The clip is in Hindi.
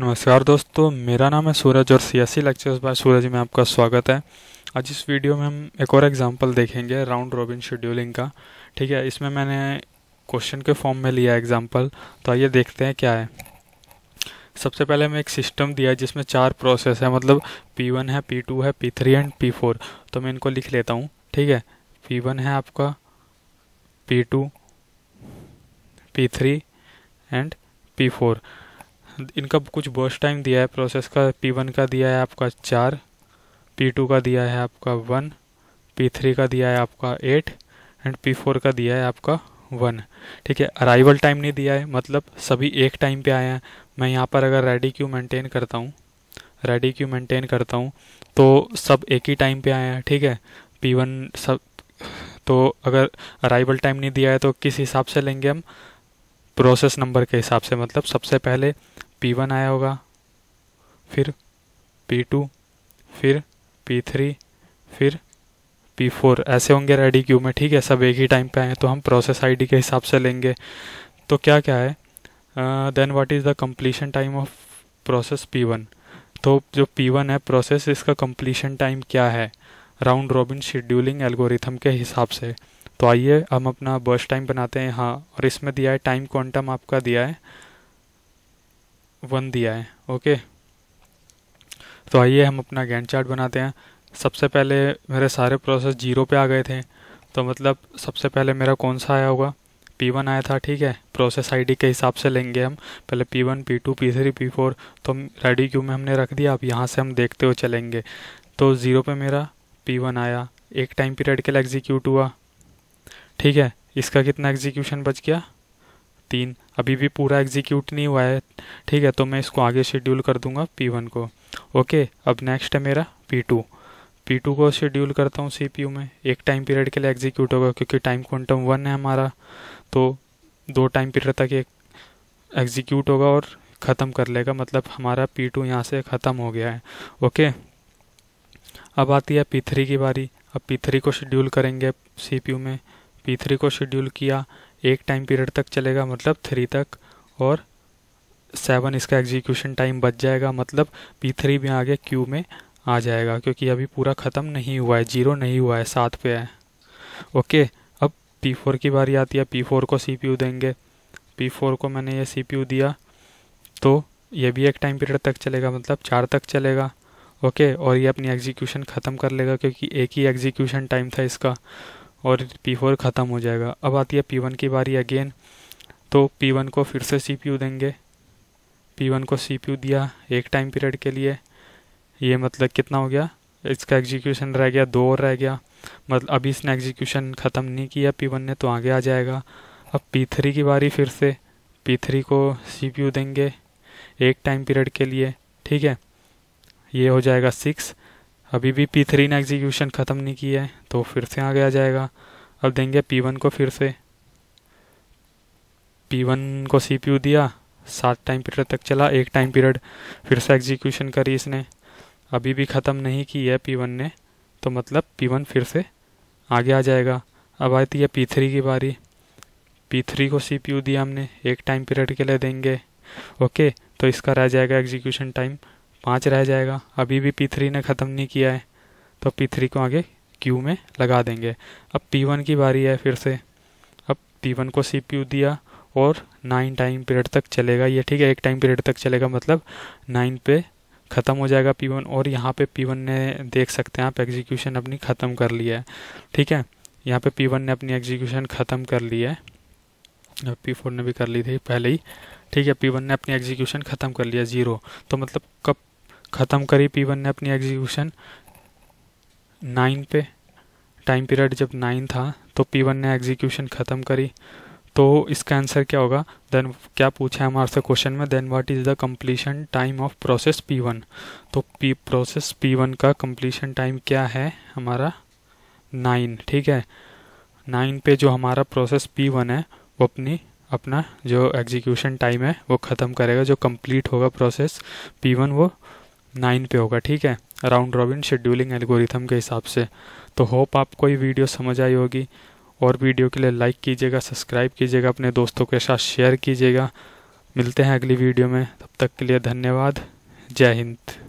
नमस्कार दोस्तों मेरा नाम है सूरज और सियासी लेक्चर्स बाय सूरज में आपका स्वागत है आज इस वीडियो में हम एक और एग्जांपल देखेंगे राउंड रॉबिन शेड्यूलिंग का ठीक है इसमें मैंने क्वेश्चन के फॉर्म में लिया एग्जांपल तो आइए देखते हैं क्या है सबसे पहले हमें एक सिस्टम दिया है जिसमें चार प्रोसेस मतलब है मतलब पी है पी है पी एंड पी तो मैं इनको लिख लेता हूँ ठीक है पी है आपका पी टू एंड पी इनका कुछ बर्स्ट टाइम दिया है प्रोसेस का पी वन का दिया है आपका चार पी टू का दिया है आपका वन पी थ्री का दिया है आपका एट एंड पी फोर का दिया है आपका वन ठीक है अराइवल टाइम नहीं दिया है मतलब सभी एक टाइम पे आए हैं मैं यहाँ पर अगर रेडी क्यू मेंटेन करता हूँ रेडी क्यू मेंटेन करता हूँ तो सब एक ही टाइम पे आए हैं ठीक है पी वन सब तो अगर अराइवल टाइम नहीं दिया है तो किस हिसाब से लेंगे हम प्रोसेस नंबर के हिसाब से मतलब सबसे पहले पी वन आया होगा फिर पी टू फिर पी थ्री फिर पी फोर ऐसे होंगे रेडी क्यू में ठीक है सब एक ही टाइम पे आए तो हम प्रोसेस आईडी के हिसाब से लेंगे तो क्या क्या है then what is the completion time of process P one तो जो पी वन है प्रोसेस इसका कम्प्लीशन टाइम क्या है राउंड रॉबिन शेड्यूलिंग एल्गोरिथम के हिसाब से तो आइए हम अपना बर्स्ट टाइम बनाते हैं हाँ और इसमें दिया है टाइम क्वांटम आपका दिया है वन दिया है ओके तो आइए हम अपना गैन चार्ट बनाते हैं सबसे पहले मेरे सारे प्रोसेस जीरो पे आ गए थे तो मतलब सबसे पहले मेरा कौन सा आया होगा पी वन आया था ठीक है प्रोसेस आईडी के हिसाब से लेंगे हम पहले P one P two P three P four तो रेडी क्यू में हमने रख दिया अब यहाँ से हम देखते हुए चलेंगे तो ज़ीरो पे मेरा पी वन आया एक टाइम पीरियड के लिए एग्जीक्यूट हुआ ठीक है इसका कितना एग्जीक्यूशन बच गया तीन अभी भी पूरा एग्जीक्यूट नहीं हुआ है ठीक है तो मैं इसको आगे शेड्यूल कर दूंगा पी वन को ओके अब नेक्स्ट है मेरा पी टू पी टू को शेड्यूल करता हूँ सी पी यू में एक टाइम पीरियड के लिए एग्जीक्यूट होगा क्योंकि टाइम क्वांटम वन है हमारा तो दो टाइम पीरियड तक एक एग्जीक्यूट होगा और ख़त्म कर लेगा मतलब हमारा पी टू यहाँ से ख़त्म हो गया है ओके अब आती है पी थ्री की बारी अब पी थ्री को शेड्यूल करेंगे सी पी यू में पी थ्री को शेड्यूल किया एक टाइम पीरियड तक चलेगा मतलब थ्री तक और सेवन इसका एग्जीक्यूशन टाइम बच जाएगा मतलब पी थ्री भी आगे क्यू में आ जाएगा क्योंकि अभी पूरा ख़त्म नहीं हुआ है जीरो नहीं हुआ है सात पे है ओके अब पी फोर की बारी आती है पी फोर को सी पी यू देंगे पी फोर को मैंने ये सी पी यू दिया तो ये भी एक टाइम पीरियड तक चलेगा मतलब चार तक चलेगा ओके और ये अपनी एग्जीक्यूशन ख़त्म कर लेगा क्योंकि एक ही एग्जीक्यूशन टाइम था इसका और पी फोर ख़त्म हो जाएगा अब आती है पी वन की बारी अगेन तो पी वन को फिर से सी पी यू देंगे पी वन को सी पी यू दिया एक टाइम पीरियड के लिए ये मतलब कितना हो गया इसका एग्जीक्यूशन रह गया दो और रह गया मतलब अभी इसने एग्जीक्यूशन ख़त्म नहीं किया पी वन ने तो आगे आ जाएगा अब पी थ्री की बारी फिर से पी थ्री को सी पी यू देंगे एक टाइम पीरियड के लिए ठीक है ये हो जाएगा सिक्स अभी भी पी थ्री ने एग्जीक्यूशन ख़त्म नहीं किया है तो फिर से आगे आ जाएगा अब देंगे पी वन को फिर से पी वन को सी पी यू दिया सात टाइम पीरियड तक चला एक टाइम पीरियड फिर से एग्जीक्यूशन करी इसने अभी भी ख़त्म नहीं की है पी वन ने तो मतलब पी वन फिर से आगे आ जाएगा अब आती है पी थ्री की बारी पी थ्री को सी पी यू दिया हमने एक टाइम पीरियड के लिए देंगे ओके तो इसका रह जाएगा एग्जीक्यूशन टाइम पाँच रह जाएगा अभी भी पी थ्री ने ख़त्म नहीं किया है तो पी थ्री को आगे क्यू में लगा देंगे अब पी वन की बारी है फिर से अब पी वन को सी पी यू दिया और नाइन टाइम पीरियड तक चलेगा ये ठीक है एक टाइम पीरियड तक चलेगा मतलब नाइन पे ख़त्म हो जाएगा पी वन और यहाँ पे पी वन ने देख सकते हैं आप एग्जीक्यूशन अपनी ख़त्म कर ली है ठीक है यहाँ पे पी वन ने अपनी एग्जीक्यूशन ख़त्म कर ली है पी फोर ने भी कर ली थी पहले ही ठीक है पी वन ने अपनी एग्जीक्यूशन ख़त्म कर लिया ज़ीरो तो मतलब कब ख़त्म करी पी वन ने अपनी एग्जीक्यूशन नाइन पे टाइम पीरियड जब नाइन था तो पी वन ने एग्जीक्यूशन ख़त्म करी तो इसका आंसर क्या होगा देन क्या पूछा है हमारे से क्वेश्चन में then what is the completion time of process P one तो पी प्रोसेस पी वन का कम्प्लीशन टाइम क्या है हमारा नाइन ठीक है नाइन पे जो हमारा प्रोसेस पी वन है वो अपनी अपना जो एग्जीक्यूशन टाइम है वो ख़त्म करेगा जो कंप्लीट होगा प्रोसेस पी वन वो नाइन पे होगा ठीक है राउंड रॉबिन शेड्यूलिंग एल्गोरिथम के हिसाब से तो होप आपको ये वीडियो समझ आई होगी और वीडियो के लिए लाइक कीजिएगा सब्सक्राइब कीजिएगा अपने दोस्तों के साथ शेयर कीजिएगा मिलते हैं अगली वीडियो में तब तक के लिए धन्यवाद जय हिंद